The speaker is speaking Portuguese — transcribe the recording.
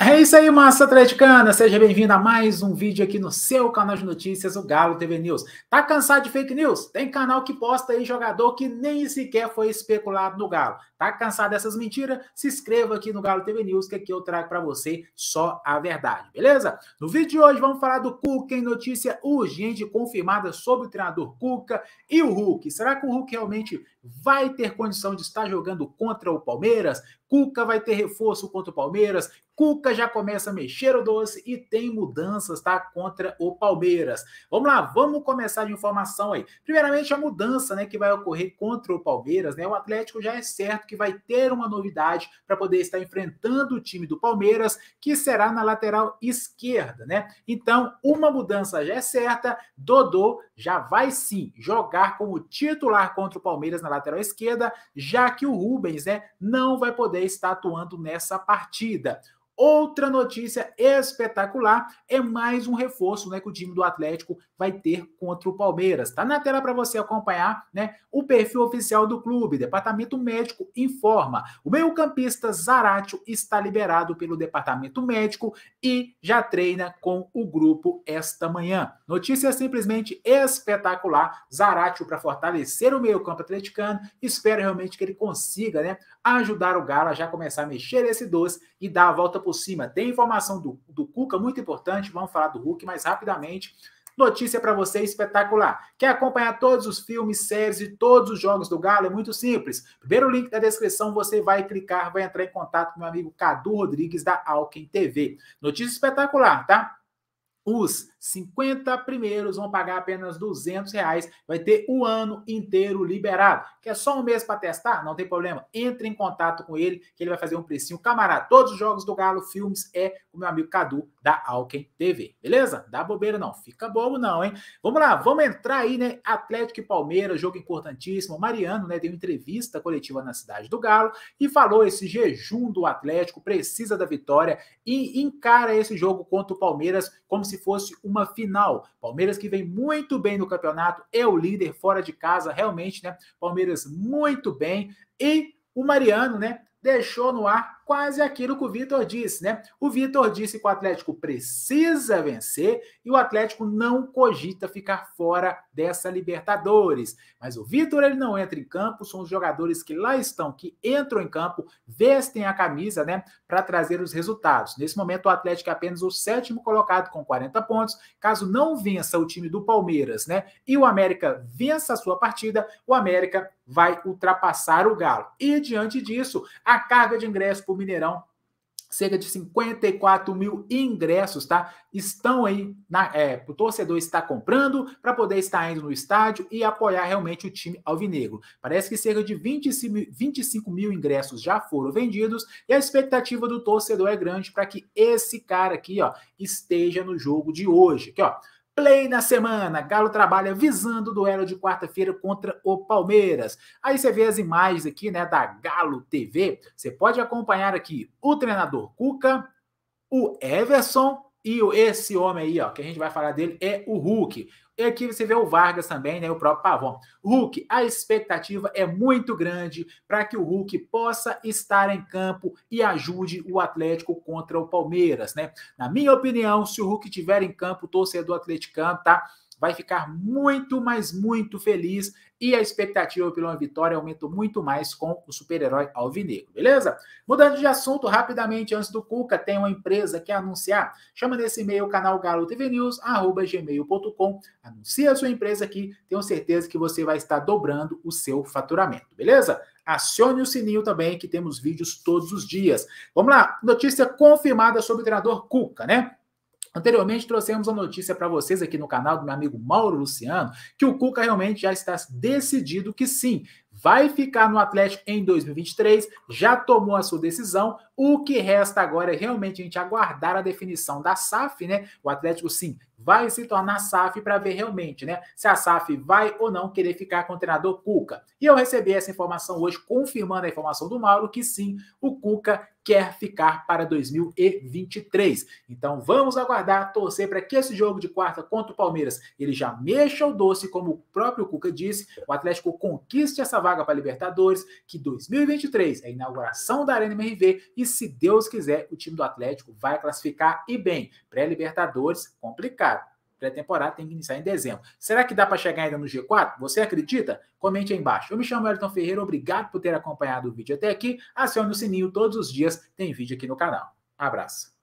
É isso aí, massa atleticana! Seja bem-vindo a mais um vídeo aqui no seu canal de notícias, o Galo TV News. Tá cansado de fake news? Tem canal que posta aí jogador que nem sequer foi especulado no Galo. Tá cansado dessas mentiras? Se inscreva aqui no Galo TV News, que aqui eu trago para você só a verdade, beleza? No vídeo de hoje vamos falar do Cuca em notícia urgente confirmada sobre o treinador Cuca e o Hulk. Será que o Hulk realmente vai ter condição de estar jogando contra o Palmeiras. Cuca vai ter reforço contra o Palmeiras. Cuca já começa a mexer o doce e tem mudanças, tá? Contra o Palmeiras. Vamos lá, vamos começar de informação aí. Primeiramente, a mudança, né, que vai ocorrer contra o Palmeiras, né? O Atlético já é certo que vai ter uma novidade para poder estar enfrentando o time do Palmeiras, que será na lateral esquerda, né? Então, uma mudança já é certa. Dodô já vai sim jogar como titular contra o Palmeiras na lateral lateral esquerda, já que o Rubens né, não vai poder estar atuando nessa partida. Outra notícia espetacular é mais um reforço né, que o time do Atlético vai ter contra o Palmeiras. Está na tela para você acompanhar né, o perfil oficial do clube. Departamento Médico informa. O meio-campista Zaratio está liberado pelo Departamento Médico e já treina com o grupo esta manhã. Notícia simplesmente espetacular. Zaratio para fortalecer o meio-campo atleticano. Espero realmente que ele consiga né, ajudar o Galo a já começar a mexer esse doce e dar a volta por cima. Tem informação do, do Cuca, muito importante, vamos falar do Hulk mais rapidamente. Notícia para você espetacular. Quer acompanhar todos os filmes, séries e todos os jogos do Galo? É muito simples. Primeiro link da descrição, você vai clicar, vai entrar em contato com meu amigo Cadu Rodrigues da Alken TV. Notícia espetacular, tá? Os 50 primeiros vão pagar apenas 200 reais, vai ter o ano inteiro liberado. Quer só um mês para testar? Não tem problema. Entre em contato com ele, que ele vai fazer um precinho camarada. Todos os jogos do Galo Filmes é o meu amigo Cadu da Alken TV, beleza? Dá bobeira não, fica bobo não, hein? Vamos lá, vamos entrar aí, né? Atlético e Palmeiras, jogo importantíssimo. O Mariano, né, deu entrevista coletiva na cidade do Galo e falou esse jejum do Atlético, precisa da vitória e encara esse jogo contra o Palmeiras como se fosse uma final. Palmeiras que vem muito bem no campeonato, é o líder fora de casa, realmente, né? Palmeiras muito bem. E o Mariano, né? Deixou no ar quase aquilo que o Vitor disse, né? O Vitor disse que o Atlético precisa vencer e o Atlético não cogita ficar fora dessa Libertadores. Mas o Vitor ele não entra em campo, são os jogadores que lá estão que entram em campo, vestem a camisa, né, para trazer os resultados. Nesse momento o Atlético é apenas o sétimo colocado com 40 pontos. Caso não vença o time do Palmeiras, né, e o América vença a sua partida, o América vai ultrapassar o Galo. E diante disso, a carga de ingresso para o Mineirão cerca de 54 mil ingressos, tá? Estão aí, na, é, o torcedor está comprando para poder estar indo no estádio e apoiar realmente o time alvinegro. Parece que cerca de 25, 25 mil ingressos já foram vendidos e a expectativa do torcedor é grande para que esse cara aqui, ó, esteja no jogo de hoje. Aqui, ó, Play na semana. Galo trabalha visando o duelo de quarta-feira contra o Palmeiras. Aí você vê as imagens aqui, né, da Galo TV. Você pode acompanhar aqui o treinador Cuca, o Everson e esse homem aí, ó, que a gente vai falar dele, é o Hulk. E aqui você vê o Vargas também, né, o próprio Pavão. Hulk, a expectativa é muito grande para que o Hulk possa estar em campo e ajude o Atlético contra o Palmeiras, né? Na minha opinião, se o Hulk estiver em campo, o torcedor atleticano, tá? vai ficar muito, mas muito feliz e a expectativa pela vitória aumentou muito mais com o super-herói Alvinegro, beleza? Mudando de assunto rapidamente, antes do Cuca, tem uma empresa que anunciar, chama nesse e-mail canal Galo TV News, arroba gmail.com, anuncia a sua empresa aqui, tenho certeza que você vai estar dobrando o seu faturamento, beleza? Acione o sininho também, que temos vídeos todos os dias. Vamos lá, notícia confirmada sobre o treinador Cuca, né? Anteriormente trouxemos a notícia para vocês aqui no canal do meu amigo Mauro Luciano que o Cuca realmente já está decidido que sim, vai ficar no Atlético em 2023, já tomou a sua decisão. O que resta agora é realmente a gente aguardar a definição da SAF, né? O Atlético sim vai se tornar SAF para ver realmente, né? Se a SAF vai ou não querer ficar com o treinador Cuca. E eu recebi essa informação hoje, confirmando a informação do Mauro que sim, o Cuca quer ficar para 2023. Então vamos aguardar, torcer para que esse jogo de quarta contra o Palmeiras ele já mexa o doce, como o próprio Cuca disse, o Atlético conquiste essa vaga para a Libertadores, que 2023 é a inauguração da Arena MRV e se Deus quiser o time do Atlético vai classificar e bem. Pré-Libertadores complicado Pré-temporada tem que iniciar em dezembro. Será que dá para chegar ainda no G4? Você acredita? Comente aí embaixo. Eu me chamo Elton Ferreira, obrigado por ter acompanhado o vídeo até aqui. Acione o sininho todos os dias, tem vídeo aqui no canal. Abraço.